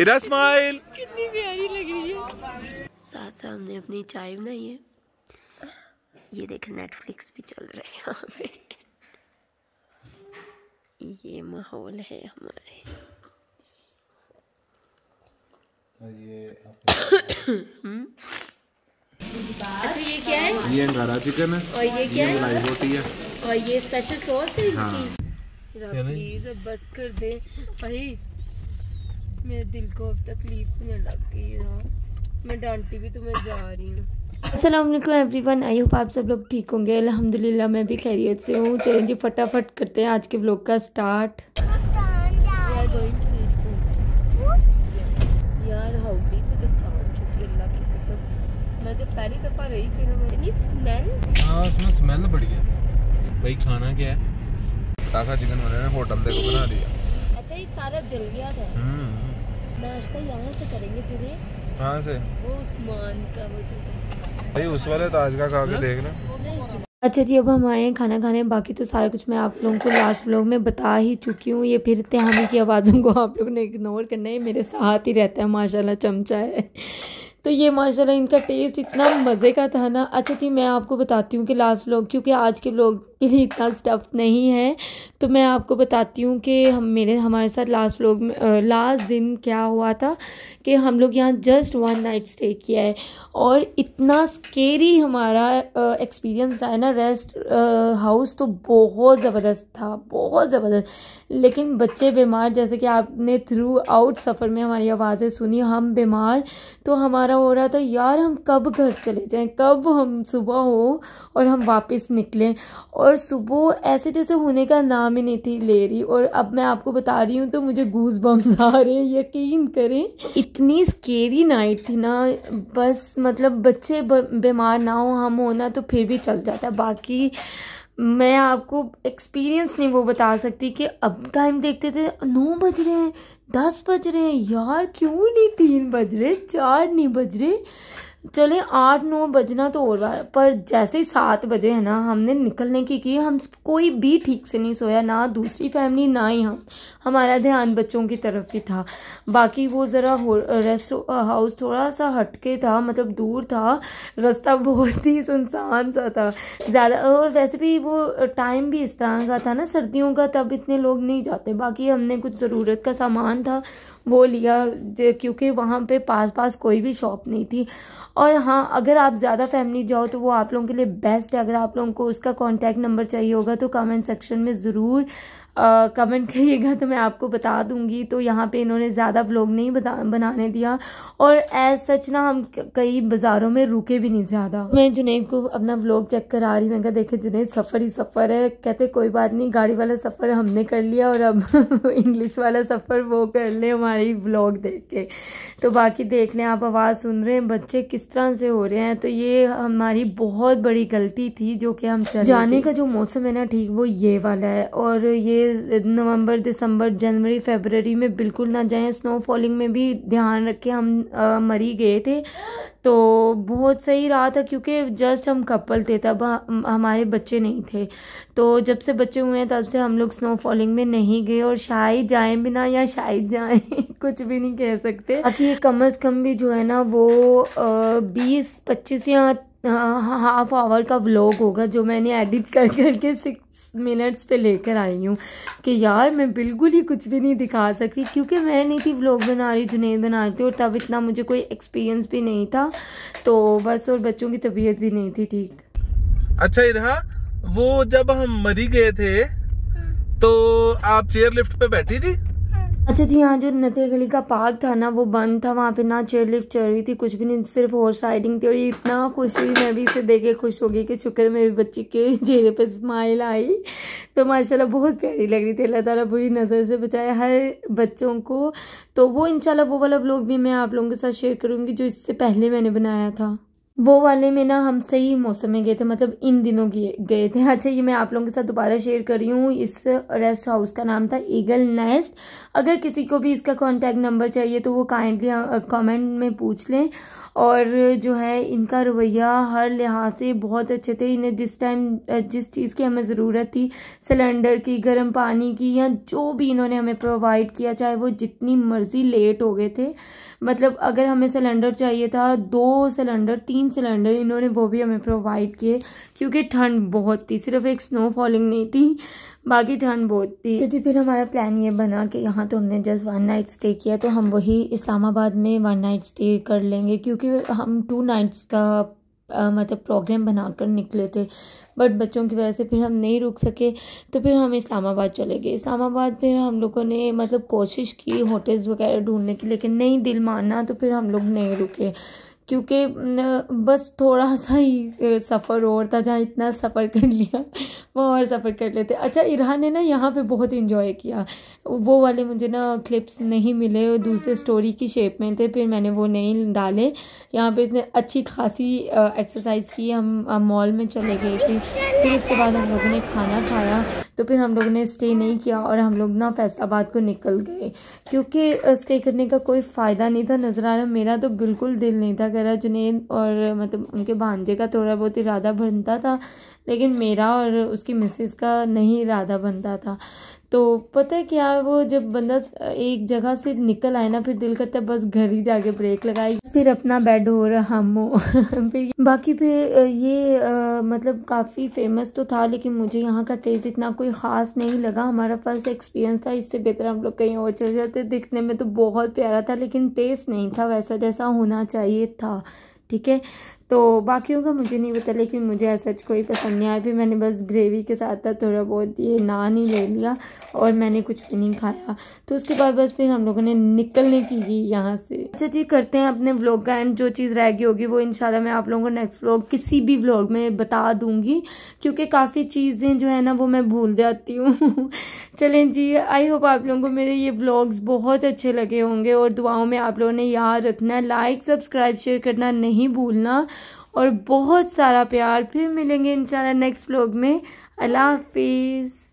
इरा smile कितनी प्यारी लग रही है साथ साथ हमने अपनी चाय बनाई है ये देख नेटफ्लिक्स भी चल रहा है यहाँ पे ये माहौल है हमारे अच्छा ये क्या है ये अंगारा चिकन है और ये क्या ये मलाई है और ये स्पेशल सॉस है इसकी हाँ। प्लीज अब बस कर दे भाई मेरे दिल को अब तकलीफ होने लग गई है मैं डांटी भी तुम्हें तो जा रही हूँ असलम एवरी वन आई होप आप सब लोग ठीक होंगे अल्हम्दुलिल्लाह मैं भी खैरियत से हूँ चलें जी फटाफट करते हैं आज के ब्लॉग का स्टार्ट यार हाउडी से तो मैं जब पहली दफ़ा रही थी ना मैंने हाँ, स्मेल स्मेल बढ़िया भाई खाना क्या है होटल देखो बना दिया अच्छा ये सारा जल गया था हम्म, हम्म। नाश्ता तो से करेंगे तुझे से वो उस्मान का वो भाई उस वाले का के हाँ? अच्छा जी अब हम आए हैं खाना खाने बाकी तो सारा कुछ मैं आप लोगों को लास्ट व्लॉग में बता ही चुकी हूँ ये फिर त्यामी की आवाज़ों को आप लोगों ने इग्नोर करना है मेरे साथ ही रहता है माशाल्लाह चमचा है तो ये माशाल्लाह इनका टेस्ट इतना मज़े का था ना अच्छा जी मैं आपको बताती हूँ कि लास्ट व्लॉग क्योंकि आज के व्लॉग के लिए इतना स्टफ नहीं है तो मैं आपको बताती हूँ कि हम मेरे हमारे साथ लास्ट व्लॉग में लास्ट दिन क्या हुआ था कि हम लोग यहाँ जस्ट वन नाइट स्टे किया है और इतना स्केरी हमारा एक्सपीरियंस रहा है ना रेस्ट हाउस तो बहुत ज़बरदस्त था बहुत ज़बरदस्त लेकिन बच्चे बीमार जैसे कि आपने थ्रू आउट सफ़र में हमारी आवाज़ें सुनी हम बीमार तो हमारा हमारा हो रहा था यार हम कब घर चले जाएं कब हम सुबह हो और हम वापस निकलें और सुबह ऐसे जैसे होने का नाम ही नहीं थी ले रही और अब मैं आपको बता रही हूँ तो मुझे गूस बम्स आ रहे हैं यकीन करें इतनी स्केरी नाइट थी ना बस मतलब बच्चे बीमार ना हो हम होना तो फिर भी चल जाता बाकी मैं आपको एक्सपीरियंस नहीं वो बता सकती कि अब टाइम देखते थे नौ बज रहे हैं दस बज रहे हैं यार क्यों नहीं तीन बज रहे चार नहीं बज रहे चले आठ नौ बजना तो हो रहा है पर जैसे ही सात बजे है ना हमने निकलने की की हम कोई भी ठीक से नहीं सोया ना दूसरी फैमिली ना ही हम हमारा ध्यान बच्चों की तरफ ही था बाकी वो ज़रा रेस्ट हाउस थोड़ा सा हटके था मतलब दूर था रास्ता बहुत ही सुनसान सा था ज़्यादा और वैसे भी वो टाइम भी इस तरह का था ना सर्दियों का तब इतने लोग नहीं जाते बाकी हमने कुछ ज़रूरत का सामान था वो लिया क्योंकि वहाँ पे पास पास कोई भी शॉप नहीं थी और हाँ अगर आप ज़्यादा फैमिली जाओ तो वो आप लोगों के लिए बेस्ट है अगर आप लोगों को उसका कॉन्टैक्ट नंबर चाहिए होगा तो कमेंट सेक्शन में ज़रूर कमेंट करिएगा तो मैं आपको बता दूंगी तो यहाँ पे इन्होंने ज़्यादा व्लॉग नहीं बता बनाने दिया और एज सच ना हम कई बाज़ारों में रुके भी नहीं ज़्यादा मैं जुनेद को अपना व्लॉग चेक करा रही मैं कहा देखे जुनेद सफ़र ही सफ़र है कहते कोई बात नहीं गाड़ी वाला सफ़र हमने कर लिया और अब इंग्लिश वाला सफ़र वो कर ले हमारी ब्लॉग देख के तो बाकी देख लें आप आवाज़ सुन रहे हैं बच्चे किस तरह से हो रहे हैं तो ये हमारी बहुत बड़ी गलती थी जो कि हम जाने का जो मौसम है ना ठीक वो ये वाला है और ये नवंबर दिसंबर जनवरी फेबररी में बिल्कुल ना जाएं स्नो फॉलिंग में भी ध्यान रख के हम आ, मरी गए थे तो बहुत सही रहा था क्योंकि जस्ट हम कपल थे तब हमारे बच्चे नहीं थे तो जब से बच्चे हुए हैं तब से हम लोग स्नो फॉलिंग में नहीं गए और शायद जाएं भी ना या शायद जाएं कुछ भी नहीं कह सकते बाकी कम अज़ कम भी जो है ना वो बीस पच्चीस या हाफ आवर हाँ, का व्लॉग होगा जो मैंने एडिट कर करके सिक्स मिनट्स पे लेकर आई हूँ कि यार मैं बिल्कुल ही कुछ भी नहीं दिखा सकती क्योंकि मैं नहीं थी व्लॉग बना रही जुनेद बना रही थी और तब इतना मुझे कोई एक्सपीरियंस भी नहीं था तो बस और बच्चों की तबीयत भी नहीं थी ठीक अच्छा इरा वो जब हम मरी गए थे तो आप चेयर लिफ्ट पे बैठी थी अच्छा जी यहाँ जो नते गली का पार्क था ना वो बंद था वहाँ पे ना चेयर लिफ्ट चल रही थी कुछ भी नहीं सिर्फ हॉर्स राइडिंग थी और इतना खुश हुई मैं भी इसे देख के खुश हो गई कि शुक्र मेरे बच्चे के चेहरे पे स्माइल आई तो माशाल्लाह बहुत प्यारी लग रही थी अल्लाह ताला बुरी नज़र से बचाए हर बच्चों को तो वो इनशाला वो वाला व्लॉग भी मैं आप लोगों के साथ शेयर करूँगी जो इससे पहले मैंने बनाया था वो वाले में ना हम सही मौसम में गए थे मतलब इन दिनों गए थे अच्छा ये मैं आप लोगों के साथ दोबारा शेयर कर रही हूँ इस रेस्ट हाउस का नाम था ईगल नेस्ट अगर किसी को भी इसका कॉन्टैक्ट नंबर चाहिए तो वो काइंडली कमेंट में पूछ लें और जो है इनका रवैया हर लिहाज से बहुत अच्छे थे इन्हें जिस टाइम जिस चीज़ की हमें ज़रूरत थी सिलेंडर की गर्म पानी की या जो भी इन्होंने हमें प्रोवाइड किया चाहे वो जितनी मर्ज़ी लेट हो गए थे मतलब अगर हमें सिलेंडर चाहिए था दो सिलेंडर तीन सिलेंडर इन्होंने वो भी हमें प्रोवाइड किए क्योंकि ठंड बहुत थी सिर्फ एक स्नो फॉलिंग नहीं थी बाकी ठंड बहुत थी जी फिर हमारा प्लान ये बना कि यहाँ तो हमने जस्ट वन नाइट स्टे किया तो हम वही इस्लामाबाद में वन नाइट स्टे कर लेंगे क्योंकि हम टू नाइट्स का आ, मतलब प्रोग्राम बनाकर निकले थे बट बच्चों की वजह से फिर हम नहीं रुक सके तो फिर हम इस्लामाबाद चले गए इस्लामाबाद फिर हम लोगों ने मतलब कोशिश की होटल्स वगैरह ढूंढने की लेकिन नहीं दिल मानना तो फिर हम लोग नहीं रुके क्योंकि बस थोड़ा सा ही सफ़र और था जहाँ इतना सफ़र कर लिया वहाँ और सफ़र कर लेते अच्छा इरहान ने ना यहाँ पे बहुत इन्जॉय किया वो वाले मुझे ना क्लिप्स नहीं मिले दूसरे स्टोरी की शेप में थे फिर मैंने वो नहीं डाले यहाँ पे इसने अच्छी खासी एक्सरसाइज की हम मॉल में चले गए थे फिर उसके बाद हम लोगों ने खाना खाया तो फिर हम लोगों ने स्टे नहीं किया और हम लोग ना फैसलाबाद को निकल गए क्योंकि स्टे करने का कोई फ़ायदा नहीं था नज़र आ रहा मेरा तो बिल्कुल दिल नहीं था कह रहा जुनेद और मतलब उनके भांजे का थोड़ा बहुत इरादा बनता था लेकिन मेरा और उसकी मिसिस का नहीं इरादा बनता था तो पता है क्या वो जब बंदा एक जगह से निकल आए ना फिर दिल करता है बस घर ही जाके ब्रेक लगाए फिर अपना बेड हो रहा हम हो फिर बाकी फिर ये आ, मतलब काफ़ी फेमस तो था लेकिन मुझे यहाँ का टेस्ट इतना कोई ख़ास नहीं लगा हमारा फर्स्ट एक्सपीरियंस था इससे बेहतर हम लोग कहीं और चले जाते दिखने में तो बहुत प्यारा था लेकिन टेस्ट नहीं था वैसा जैसा होना चाहिए था ठीक है तो बाकियों का मुझे नहीं पता लेकिन मुझे ऐसा कोई पसंद नहीं आया फिर मैंने बस ग्रेवी के साथ था थोड़ा बहुत ये नान ही ले लिया और मैंने कुछ भी नहीं खाया तो उसके बाद बस फिर हम लोगों ने निकलने की ही यहाँ से अच्छा जी करते हैं अपने व्लॉग का एंड जो चीज़ रह गई होगी वो इनशाला मैं आप लोगों को नेक्स्ट व्लॉग किसी भी व्लॉग में बता दूँगी क्योंकि काफ़ी चीज़ें जो है ना वो मैं भूल जाती हूँ चलें जी आई होप आप लोगों को मेरे ये व्लॉग्स बहुत अच्छे लगे होंगे और दुआओं में आप लोगों ने याद रखना लाइक सब्सक्राइब शेयर करना नहीं भूलना और बहुत सारा प्यार फिर मिलेंगे इंशाल्लाह नेक्स्ट व्लॉग में अल्लाह हाफिज़